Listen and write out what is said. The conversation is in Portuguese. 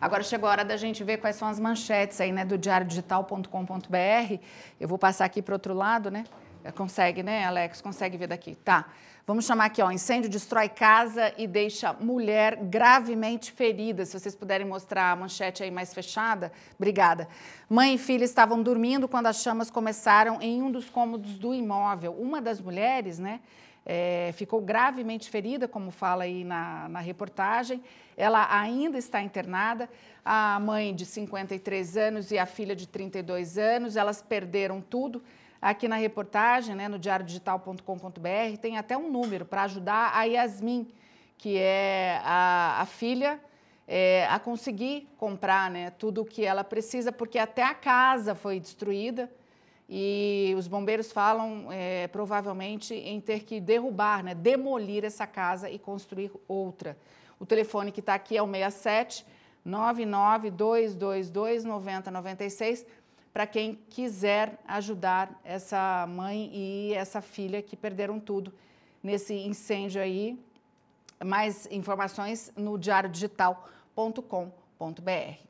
Agora chegou a hora da gente ver quais são as manchetes aí, né, do diariodigital.com.br. Eu vou passar aqui para o outro lado, né? Consegue, né, Alex? Consegue ver daqui. Tá. Vamos chamar aqui, ó. Incêndio destrói casa e deixa mulher gravemente ferida. Se vocês puderem mostrar a manchete aí mais fechada, obrigada. Mãe e filha estavam dormindo quando as chamas começaram em um dos cômodos do imóvel. Uma das mulheres, né? É, ficou gravemente ferida, como fala aí na, na reportagem. Ela ainda está internada. A mãe de 53 anos e a filha de 32 anos, elas perderam tudo aqui na reportagem, né, no diariodigital.com.br, tem até um número para ajudar a Yasmin, que é a, a filha, é, a conseguir comprar né, tudo o que ela precisa, porque até a casa foi destruída e os bombeiros falam é, provavelmente em ter que derrubar, né, demolir essa casa e construir outra. O telefone que está aqui é o 67 222 9096 para quem quiser ajudar essa mãe e essa filha que perderam tudo nesse incêndio aí. Mais informações no diariodigital.com.br.